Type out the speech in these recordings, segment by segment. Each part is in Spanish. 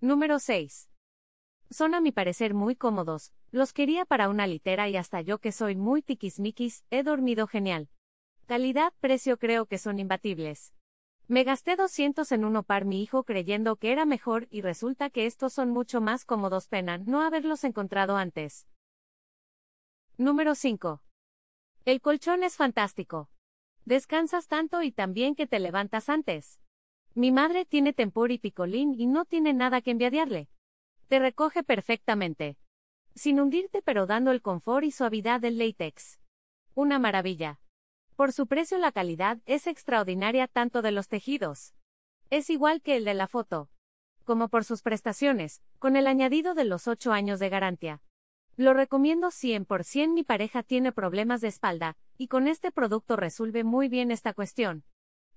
Número 6. Son a mi parecer muy cómodos, los quería para una litera y hasta yo que soy muy tiquismiquis, he dormido genial. Calidad, precio creo que son imbatibles. Me gasté 200 en uno par mi hijo creyendo que era mejor y resulta que estos son mucho más cómodos pena no haberlos encontrado antes. Número 5. El colchón es fantástico. Descansas tanto y también que te levantas antes. Mi madre tiene tempor y picolín y no tiene nada que envidiarle. Te recoge perfectamente. Sin hundirte pero dando el confort y suavidad del látex. Una maravilla. Por su precio la calidad es extraordinaria tanto de los tejidos. Es igual que el de la foto. Como por sus prestaciones, con el añadido de los 8 años de garantía. Lo recomiendo 100% mi pareja tiene problemas de espalda, y con este producto resuelve muy bien esta cuestión.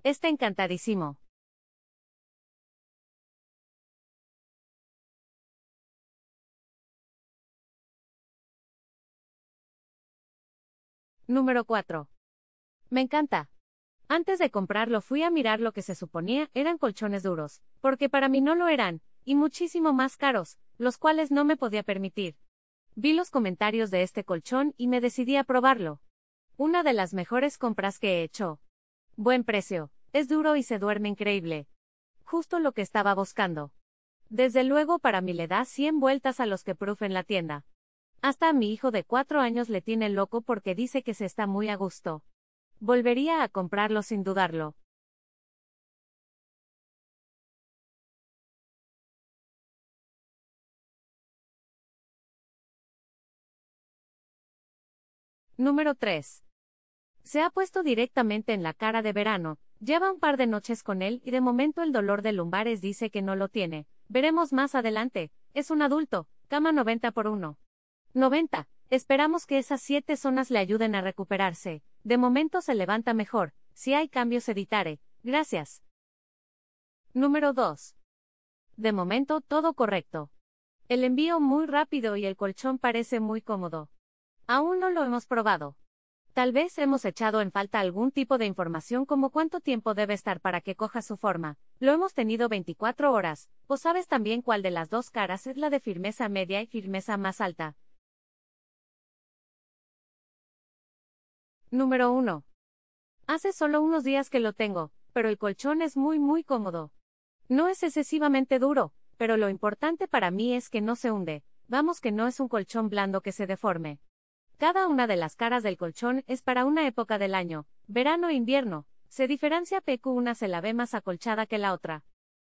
Está encantadísimo. Número 4. Me encanta. Antes de comprarlo fui a mirar lo que se suponía eran colchones duros, porque para mí no lo eran, y muchísimo más caros, los cuales no me podía permitir. Vi los comentarios de este colchón y me decidí a probarlo. Una de las mejores compras que he hecho. Buen precio, es duro y se duerme increíble. Justo lo que estaba buscando. Desde luego para mí le da 100 vueltas a los que proof en la tienda. Hasta a mi hijo de cuatro años le tiene loco porque dice que se está muy a gusto. Volvería a comprarlo sin dudarlo. Número 3. Se ha puesto directamente en la cara de verano, lleva un par de noches con él y de momento el dolor de lumbares dice que no lo tiene. Veremos más adelante, es un adulto, cama 90 por 1. 90. Esperamos que esas siete zonas le ayuden a recuperarse. De momento se levanta mejor. Si hay cambios editare. Gracias. Número 2. De momento todo correcto. El envío muy rápido y el colchón parece muy cómodo. Aún no lo hemos probado. Tal vez hemos echado en falta algún tipo de información como cuánto tiempo debe estar para que coja su forma. Lo hemos tenido 24 horas, o sabes también cuál de las dos caras es la de firmeza media y firmeza más alta. Número 1. Hace solo unos días que lo tengo, pero el colchón es muy muy cómodo. No es excesivamente duro, pero lo importante para mí es que no se hunde, vamos que no es un colchón blando que se deforme. Cada una de las caras del colchón es para una época del año, verano e invierno, se diferencia PQ una se la ve más acolchada que la otra.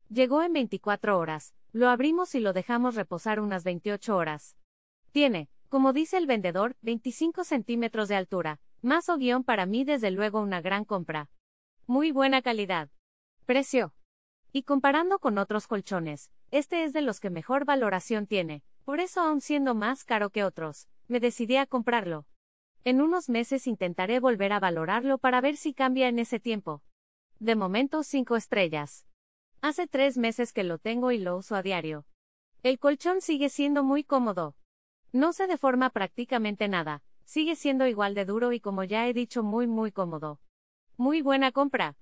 Llegó en 24 horas, lo abrimos y lo dejamos reposar unas 28 horas. Tiene, como dice el vendedor, 25 centímetros de altura, o guión para mí desde luego una gran compra. Muy buena calidad. Precio. Y comparando con otros colchones, este es de los que mejor valoración tiene, por eso aún siendo más caro que otros, me decidí a comprarlo. En unos meses intentaré volver a valorarlo para ver si cambia en ese tiempo. De momento 5 estrellas. Hace tres meses que lo tengo y lo uso a diario. El colchón sigue siendo muy cómodo. No se deforma prácticamente nada, Sigue siendo igual de duro y como ya he dicho muy muy cómodo. Muy buena compra.